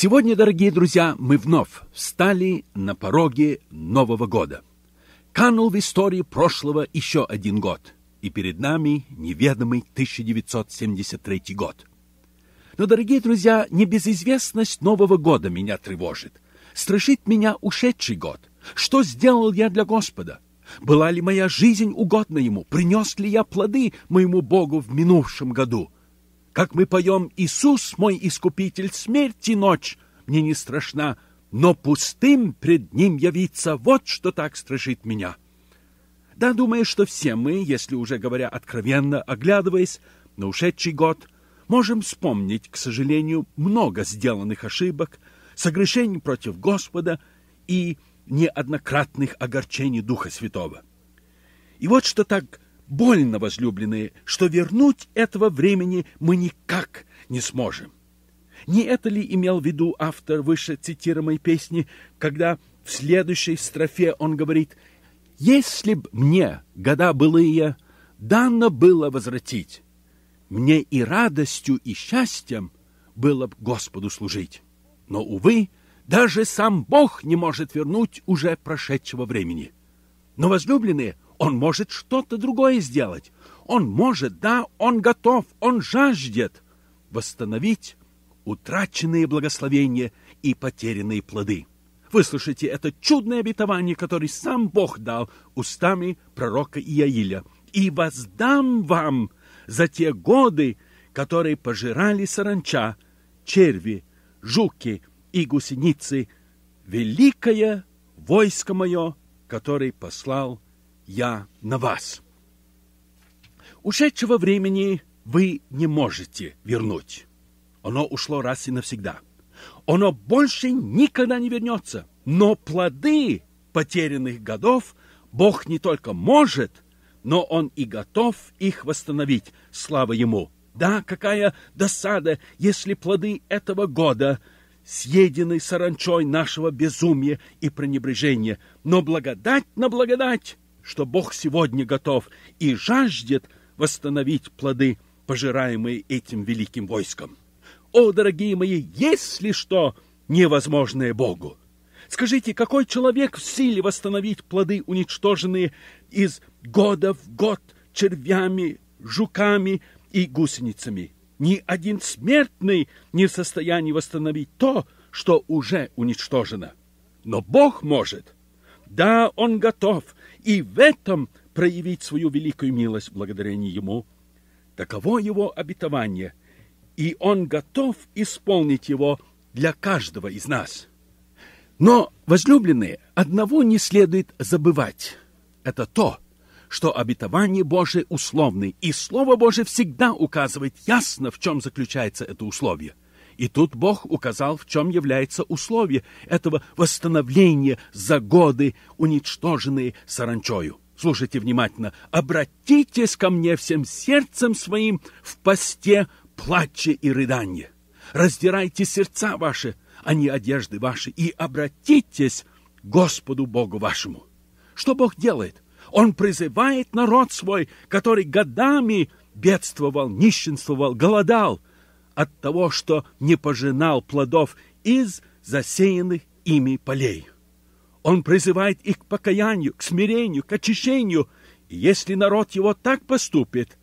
Сегодня, дорогие друзья, мы вновь встали на пороге Нового года. Канул в истории прошлого еще один год, и перед нами неведомый 1973 год. Но, дорогие друзья, небезызвестность Нового года меня тревожит. Страшит меня ушедший год. Что сделал я для Господа? Была ли моя жизнь угодна Ему? Принес ли я плоды моему Богу в минувшем году? — как мы поем «Иисус, мой искупитель, смерти ночь мне не страшна, но пустым пред ним явиться, вот что так страшит меня». Да, думаю, что все мы, если уже говоря откровенно, оглядываясь на ушедший год, можем вспомнить, к сожалению, много сделанных ошибок, согрешений против Господа и неоднократных огорчений Духа Святого. И вот что так больно, возлюбленные, что вернуть этого времени мы никак не сможем. Не это ли имел в виду автор выше цитируемой песни, когда в следующей строфе он говорит «Если б мне года былые дано было возвратить, мне и радостью, и счастьем было б Господу служить. Но, увы, даже сам Бог не может вернуть уже прошедшего времени. Но, возлюбленные, — он может что-то другое сделать. Он может, да, он готов, он жаждет восстановить утраченные благословения и потерянные плоды. Выслушайте это чудное обетование, которое сам Бог дал устами пророка Иаиля. «И воздам вам за те годы, которые пожирали саранча, черви, жуки и гусеницы, великое войско мое, которое послал я на вас. Ушедшего времени вы не можете вернуть. Оно ушло раз и навсегда. Оно больше никогда не вернется. Но плоды потерянных годов Бог не только может, но Он и готов их восстановить. Слава Ему! Да, какая досада, если плоды этого года съедены саранчой нашего безумия и пренебрежения. Но благодать на благодать! что Бог сегодня готов и жаждет восстановить плоды, пожираемые этим великим войском. О, дорогие мои, есть ли что невозможное Богу? Скажите, какой человек в силе восстановить плоды, уничтоженные из года в год червями, жуками и гусеницами? Ни один смертный не в состоянии восстановить то, что уже уничтожено. Но Бог может – да, он готов и в этом проявить свою великую милость благодарение ему. Таково его обетование, и он готов исполнить его для каждого из нас. Но, возлюбленные, одного не следует забывать. Это то, что обетование Божие условное, и Слово Божие всегда указывает ясно, в чем заключается это условие – и тут Бог указал, в чем является условие этого восстановления за годы, уничтоженные саранчою. Слушайте внимательно. «Обратитесь ко мне всем сердцем своим в посте плаче и рыдания. Раздирайте сердца ваши, а не одежды ваши, и обратитесь к Господу Богу вашему». Что Бог делает? Он призывает народ свой, который годами бедствовал, нищенствовал, голодал – от того, что не пожинал плодов из засеянных ими полей. Он призывает их к покаянию, к смирению, к очищению. И если народ его так поступит,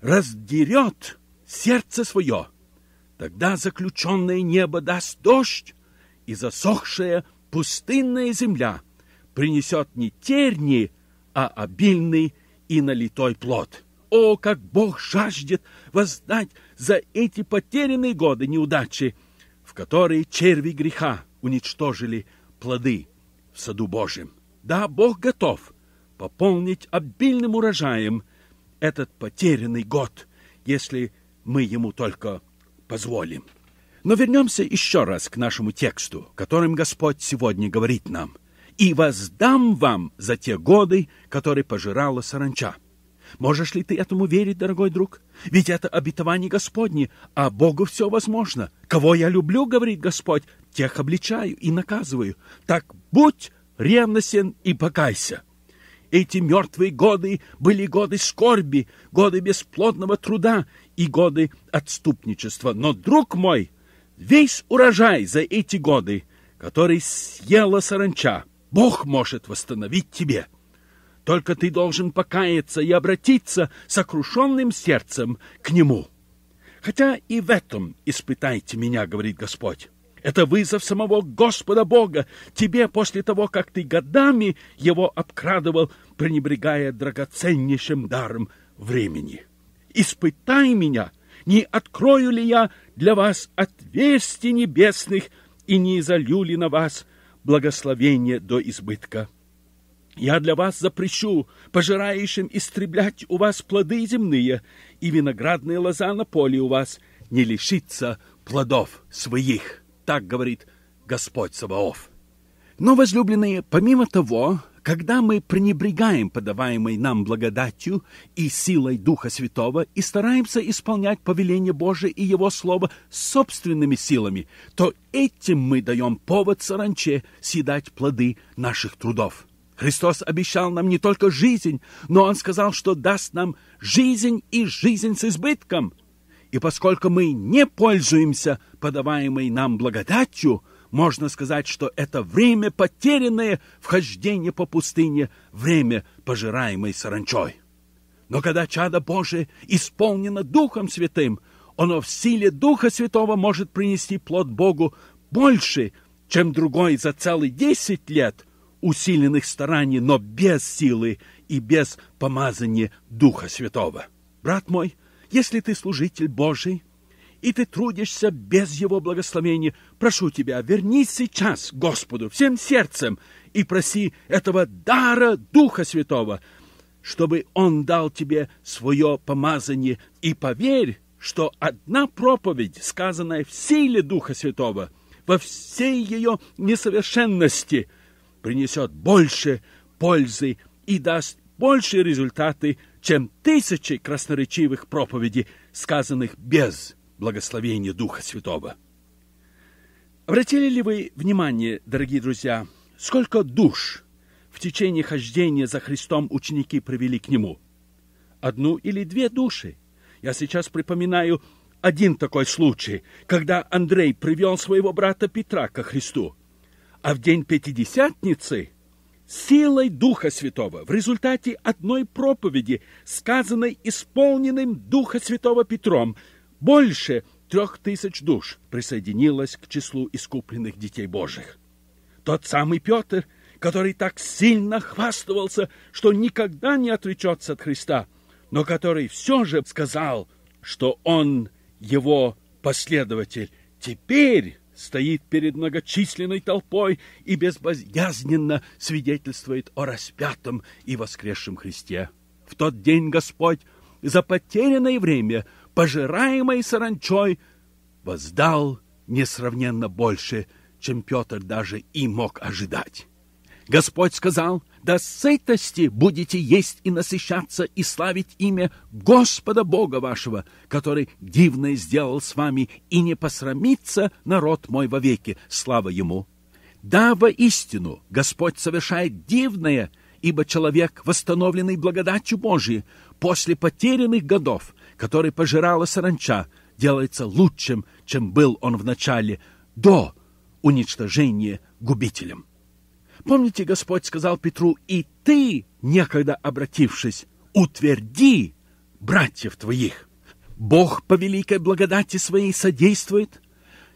раздерет сердце свое, тогда заключенное небо даст дождь, и засохшая пустынная земля принесет не терни, а обильный и налитой плод. О, как Бог жаждет воздать за эти потерянные годы неудачи, в которые черви греха уничтожили плоды в саду Божьем. Да, Бог готов пополнить обильным урожаем этот потерянный год, если мы ему только позволим. Но вернемся еще раз к нашему тексту, которым Господь сегодня говорит нам. «И воздам вам за те годы, которые пожирала саранча». Можешь ли ты этому верить, дорогой друг? Ведь это обетование Господне, а Богу все возможно. Кого я люблю, говорит Господь, тех обличаю и наказываю. Так будь ревностен и покайся. Эти мертвые годы были годы скорби, годы бесплодного труда и годы отступничества. Но, друг мой, весь урожай за эти годы, который съела саранча, Бог может восстановить тебе». Только ты должен покаяться и обратиться сокрушенным сердцем к Нему. Хотя и в этом испытайте меня, говорит Господь. Это вызов самого Господа Бога тебе после того, как ты годами его обкрадывал, пренебрегая драгоценнейшим даром времени. Испытай меня, не открою ли я для вас отверстий небесных и не изолю ли на вас благословение до избытка. Я для вас запрещу пожирающим истреблять у вас плоды земные, и виноградные лоза на поле у вас не лишится плодов своих. Так говорит Господь Саваоф. Но, возлюбленные, помимо того, когда мы пренебрегаем подаваемой нам благодатью и силой Духа Святого и стараемся исполнять повеление Божие и Его Слово собственными силами, то этим мы даем повод саранче съедать плоды наших трудов. Христос обещал нам не только жизнь, но Он сказал, что даст нам жизнь и жизнь с избытком. И поскольку мы не пользуемся подаваемой нам благодатью, можно сказать, что это время потерянное, вхождение по пустыне, время пожираемой саранчой. Но когда чадо Божие исполнено Духом Святым, оно в силе Духа Святого может принести плод Богу больше, чем другой за целые десять лет – усиленных стараний, но без силы и без помазания Духа Святого. Брат мой, если ты служитель Божий, и ты трудишься без Его благословения, прошу тебя, вернись сейчас Господу всем сердцем и проси этого дара Духа Святого, чтобы Он дал тебе свое помазание, и поверь, что одна проповедь, сказанная в силе Духа Святого, во всей ее несовершенности – принесет больше пользы и даст большие результаты, чем тысячи красноречивых проповедей, сказанных без благословения Духа Святого. Обратили ли вы внимание, дорогие друзья, сколько душ в течение хождения за Христом ученики привели к Нему? Одну или две души. Я сейчас припоминаю один такой случай, когда Андрей привел своего брата Петра ко Христу а в день Пятидесятницы силой Духа Святого в результате одной проповеди, сказанной исполненным Духа Святого Петром, больше трех тысяч душ присоединилось к числу искупленных детей Божьих. Тот самый Петр, который так сильно хвастывался, что никогда не отречется от Христа, но который все же сказал, что он его последователь, теперь стоит перед многочисленной толпой и безбоязненно свидетельствует о распятом и воскресшем Христе. В тот день Господь за потерянное время, пожираемой саранчой, воздал несравненно больше, чем Петр даже и мог ожидать. Господь сказал – до сытости будете есть и насыщаться, и славить имя Господа Бога вашего, который дивное сделал с вами, и не посрамится народ мой вовеки, слава ему. Да, воистину, Господь совершает дивное, ибо человек, восстановленный благодатью Божией, после потерянных годов, который пожирала саранча, делается лучшим, чем был он в начале, до уничтожения губителем. Помните, Господь сказал Петру, и ты, некогда обратившись, утверди братьев твоих. Бог по великой благодати своей содействует,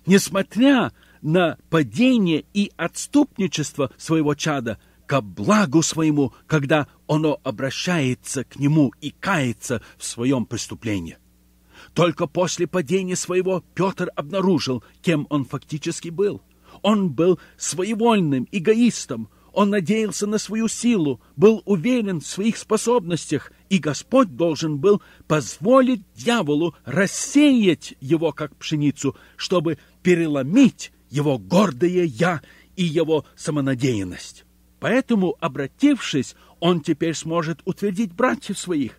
несмотря на падение и отступничество своего чада, ко благу своему, когда оно обращается к нему и кается в своем преступлении. Только после падения своего Петр обнаружил, кем он фактически был – он был своевольным, эгоистом. Он надеялся на свою силу, был уверен в своих способностях, и Господь должен был позволить дьяволу рассеять его, как пшеницу, чтобы переломить его гордое «я» и его самонадеянность. Поэтому, обратившись, он теперь сможет утвердить братьев своих.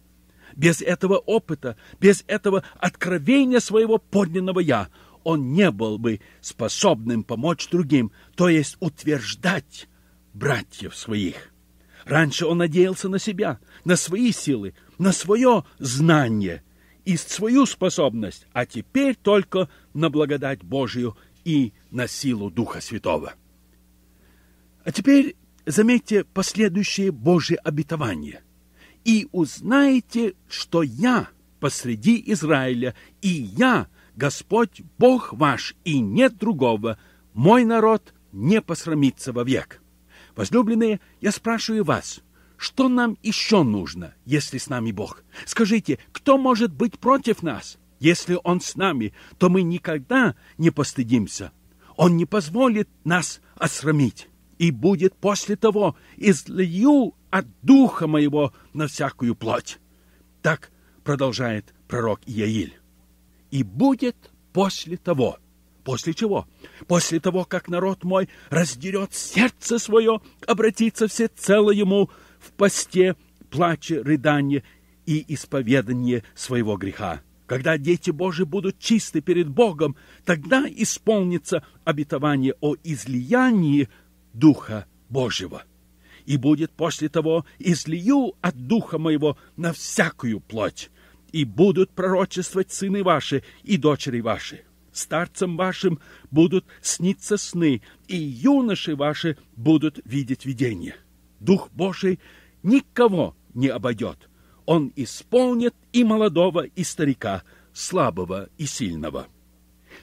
Без этого опыта, без этого откровения своего подлинного «я» он не был бы способным помочь другим, то есть утверждать братьев своих. Раньше он надеялся на себя, на свои силы, на свое знание и свою способность, а теперь только на благодать Божию и на силу Духа Святого. А теперь заметьте последующее Божье обетование. «И узнаете, что я посреди Израиля, и я – Господь Бог ваш, и нет другого. Мой народ не посрамится вовек. Возлюбленные, я спрашиваю вас, что нам еще нужно, если с нами Бог? Скажите, кто может быть против нас? Если Он с нами, то мы никогда не постыдимся. Он не позволит нас осрамить. И будет после того, излию от духа моего на всякую плоть. Так продолжает пророк Иаиль и будет после того. После чего? После того, как народ мой раздерет сердце свое, обратится всецело ему в посте, плаче, рыдание и исповедание своего греха. Когда дети Божии будут чисты перед Богом, тогда исполнится обетование о излиянии Духа Божьего. И будет после того, излию от Духа моего на всякую плоть и будут пророчествовать сыны ваши и дочери ваши. Старцам вашим будут сниться сны, и юноши ваши будут видеть видения. Дух Божий никого не обойдет. Он исполнит и молодого, и старика, слабого и сильного.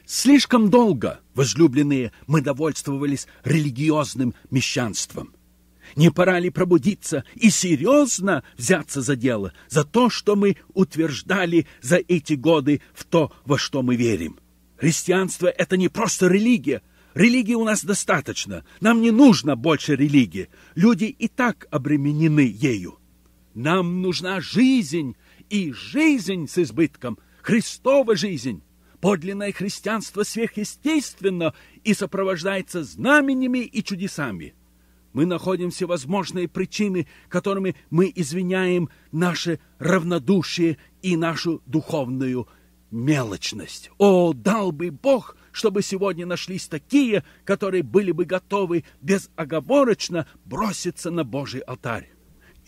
Слишком долго, возлюбленные, мы довольствовались религиозным мещанством – не пора ли пробудиться и серьезно взяться за дело, за то, что мы утверждали за эти годы в то, во что мы верим? Христианство — это не просто религия. Религии у нас достаточно. Нам не нужно больше религии. Люди и так обременены ею. Нам нужна жизнь, и жизнь с избытком, Христова жизнь. Подлинное христианство сверхъестественно и сопровождается знаменями и чудесами. Мы находим всевозможные причины, которыми мы извиняем наше равнодушие и нашу духовную мелочность. О, дал бы Бог, чтобы сегодня нашлись такие, которые были бы готовы безоговорочно броситься на Божий алтарь.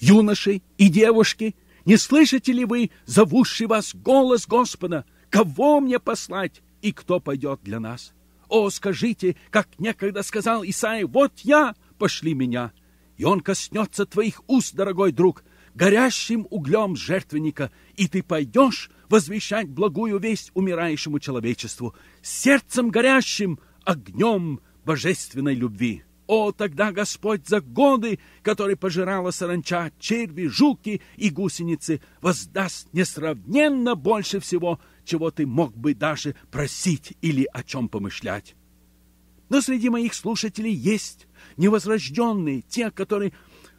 Юноши и девушки, не слышите ли вы зовущий вас голос Господа? Кого мне послать и кто пойдет для нас? О, скажите, как некогда сказал Исаия, вот я, пошли меня, и он коснется твоих уст, дорогой друг, горящим углем жертвенника, и ты пойдешь возвещать благую весть умирающему человечеству, сердцем горящим огнем божественной любви. О, тогда Господь за годы, которые пожирала саранча, черви, жуки и гусеницы, воздаст несравненно больше всего, чего ты мог бы даже просить или о чем помышлять. Но среди моих слушателей есть невозрожденные, те, которые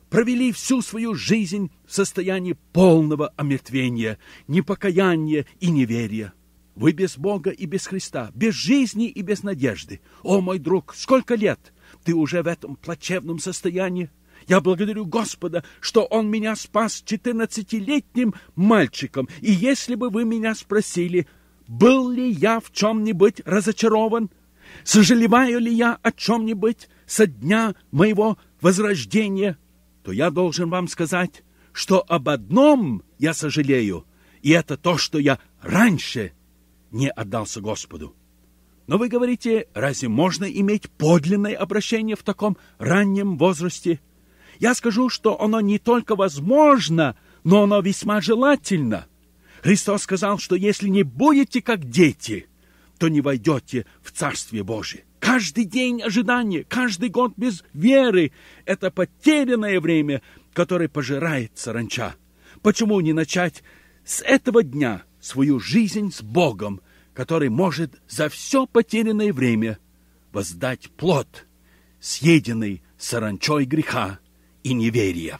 провели всю свою жизнь в состоянии полного омертвения, непокаяния и неверия. Вы без Бога и без Христа, без жизни и без надежды. О, мой друг, сколько лет ты уже в этом плачевном состоянии? Я благодарю Господа, что Он меня спас четырнадцатилетним мальчиком. И если бы вы меня спросили, был ли я в чем-нибудь разочарован – сожалеваю ли я о чем-нибудь со дня моего возрождения, то я должен вам сказать, что об одном я сожалею, и это то, что я раньше не отдался Господу. Но вы говорите, разве можно иметь подлинное обращение в таком раннем возрасте? Я скажу, что оно не только возможно, но оно весьма желательно. Христос сказал, что если не будете как дети – что не войдете в Царствие Божие. Каждый день ожидания, каждый год без веры – это потерянное время, которое пожирает саранча. Почему не начать с этого дня свою жизнь с Богом, который может за все потерянное время воздать плод, съеденный саранчой греха и неверия?